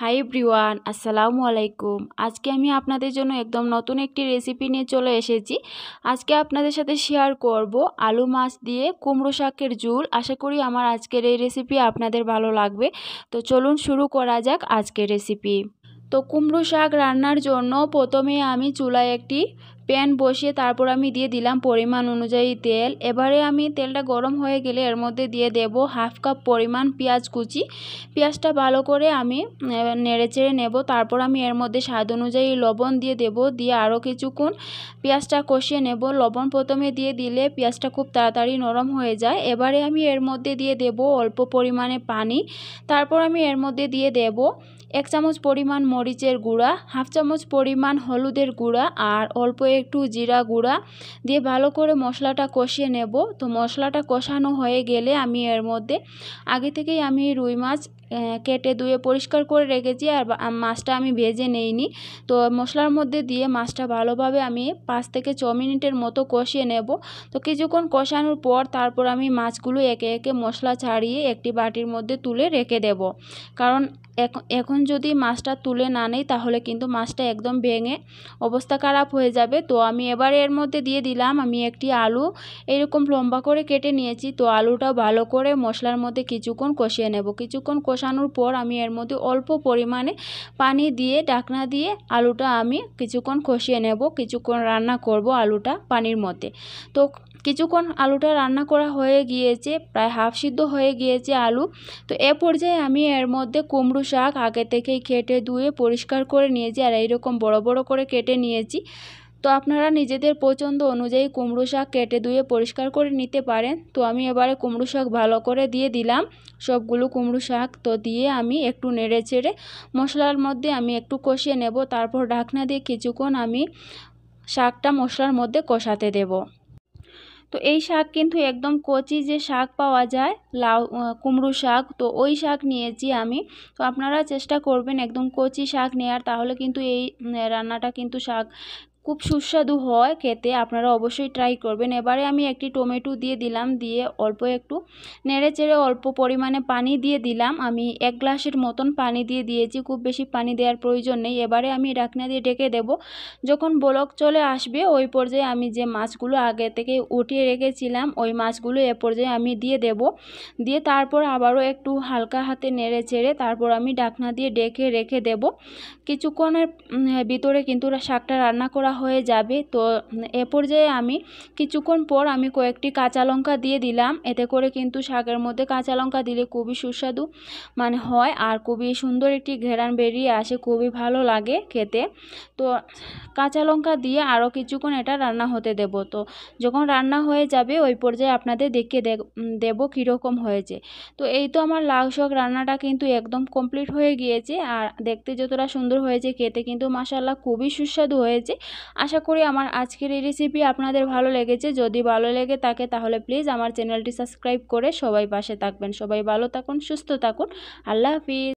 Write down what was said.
high ব্রিওয়ান আসসালামু আলাইকুম আজকে আমি আপনাদের জন্য একদম নতুন একটি রেসিপি নিয়ে চলে এসেছি আজকে আপনাদের সাথে শেয়ার করব আলু মাছ দিয়ে কুমড়ো শাকের ঝুল আশা করি আমার আজকের এই রেসিপি আপনাদের ভালো লাগবে তো চলুন শুরু করা যাক আজকের রেসিপি তো কুমড়ো শাক রান্নার জন্য প্রথমে আমি চুলায় একটি প্যান বসিয়ে তারপর আমি দিয়ে দিলাম পরিমাণ অনুযায়ী তেল এবারে আমি তেলটা গরম হয়ে গেলে এর মধ্যে দিয়ে দেব হাফ কাপ পরিমাণ পেঁয়াজ কুচি পেঁয়াজটা ভালো করে আমি নেড়েচেড়ে নেব তারপর আমি এর মধ্যে স্বাদ অনুযায়ী লবণ দিয়ে দেব দিয়ে আরও কিছুক্ষণ পেঁয়াজটা কষিয়ে নেব লবণ প্রথমে দিয়ে দিলে পেঁয়াজটা খুব তাড়াতাড়ি নরম হয়ে যায় এবারে আমি এর মধ্যে দিয়ে দেব অল্প পরিমাণে পানি তারপর আমি এর মধ্যে দিয়ে দেব এক চামচ পরিমাণ মরিচের গুঁড়া হাফ চামচ পরিমাণ হলুদের গুঁড়া আর অল্প একটু জিরা গুঁড়া দিয়ে ভালো করে মশলাটা কষিয়ে নেব তো মশলাটা কষানো হয়ে গেলে আমি এর মধ্যে আগে থেকেই আমি রুই মাছ কেটে ধুয়ে পরিষ্কার করে রেখেছি আর মাছটা আমি ভেজে নেইনি তো মশলার মধ্যে দিয়ে মাছটা ভালোভাবে আমি পাঁচ থেকে ছ মিনিটের মতো কষিয়ে নেব তো কিছুক্ষণ কষানোর পর তারপর আমি মাছগুলো একে একে মশলা ছাড়িয়ে একটি বাটির মধ্যে তুলে রেখে দেব কারণ এখন যদি মাছটা তুলে না নেই তাহলে কিন্তু মাছটা একদম ভেঙে অবস্থা খারাপ হয়ে যাবে তো আমি এবার এর মধ্যে দিয়ে দিলাম আমি একটি আলু এরকম লম্বা করে কেটে নিয়েছি তো আলুটা ভালো করে মশলার মধ্যে কিছুক্ষণ কষিয়ে নেব কিছুক্ষণ কষানোর পর আমি এর মধ্যে অল্প পরিমাণে পানি দিয়ে ডাকনা দিয়ে আলুটা আমি কিছুক্ষণ কষিয়ে নেব কিছুক্ষণ রান্না করব আলুটা পানির মধ্যে তো কিছুক্ষণ আলুটা রান্না করা হয়ে গিয়েছে প্রায় হাফ সিদ্ধ হয়ে গিয়েছে আলু তো এ পর্যায়ে আমি এর মধ্যে কুমড়ো শাক আগে থেকেই কেটে ধুয়ে পরিষ্কার করে নিয়েছি আর এইরকম বড় বড় করে কেটে নিয়েছি তো আপনারা নিজেদের পছন্দ অনুযায়ী কুমড়ো শাক কেটে ধুয়ে পরিষ্কার করে নিতে পারেন তো আমি এবারে কুমড়ো শাক ভালো করে দিয়ে দিলাম সবগুলো কুমড়ো শাক তো দিয়ে আমি একটু নেড়ে ছেড়ে মশলার মধ্যে আমি একটু কষিয়ে নেব তারপর ঢাকনা দিয়ে কিছুক্ষণ আমি শাকটা মশলার মধ্যে কষাতে দেবো তো এই শাক কিন্তু একদম কচি যে শাক পাওয়া যায় লাউ কুমড়ো শাক তো ওই শাক নিয়েছি আমি তো আপনারা চেষ্টা করবেন একদম কচি শাক নেওয়ার তাহলে কিন্তু এই রান্নাটা কিন্তু শাক খুব সুস্বাদু হয় খেতে আপনারা অবশ্যই ট্রাই করবেন এবারে আমি একটি টমেটো দিয়ে দিলাম দিয়ে অল্প একটু নেড়ে চেড়ে অল্প পরিমাণে পানি দিয়ে দিলাম আমি এক গ্লাসের মতন পানি দিয়ে দিয়েছি খুব বেশি পানি দেওয়ার প্রয়োজন নেই এবারে আমি ডাকনা দিয়ে ডেকে দেব যখন বলক চলে আসবে ওই পর্যায়ে আমি যে মাছগুলো আগে থেকে উঠিয়ে রেখেছিলাম ওই মাছগুলো এ পর্যায়ে আমি দিয়ে দেব দিয়ে তারপর আবারও একটু হালকা হাতে নেড়ে চেড়ে তারপর আমি ডাকনা দিয়ে ডেকে রেখে দেব কিছুক্ষণের ভিতরে কিন্তু শাকটা রান্না করা হয়ে যাবে তো এ পর্যায়ে আমি কিছুক্ষণ পর আমি কয়েকটি কাঁচা লঙ্কা দিয়ে দিলাম এতে করে কিন্তু শাকের মধ্যে কাঁচা লঙ্কা দিলে খুবই সুস্বাদু মানে হয় আর খুবই সুন্দর একটি ঘেরান বেরিয়ে আসে খুবই ভালো লাগে খেতে তো কাঁচা লঙ্কা দিয়ে আরও কিছুক্ষণ এটা রান্না হতে দেব তো যখন রান্না হয়ে যাবে ওই পর্যায়ে আপনাদের দেখে দেব কীরকম হয়েছে তো এই তো আমার লাউ শাক রান্নাটা কিন্তু একদম কমপ্লিট হয়ে গিয়েছে আর দেখতে যতটা সুন্দর হয়েছে খেতে কিন্তু মাসাল্লাহ খুবই সুস্বাদু হয়েছে আশা করি আমার আজকের এই রেসিপি আপনাদের ভালো লেগেছে যদি ভালো লেগে থাকে তাহলে প্লিজ আমার চ্যানেলটি সাবস্ক্রাইব করে সবাই পাশে থাকবেন সবাই ভালো থাকুন সুস্থ থাকুন আল্লাহ হাফিজ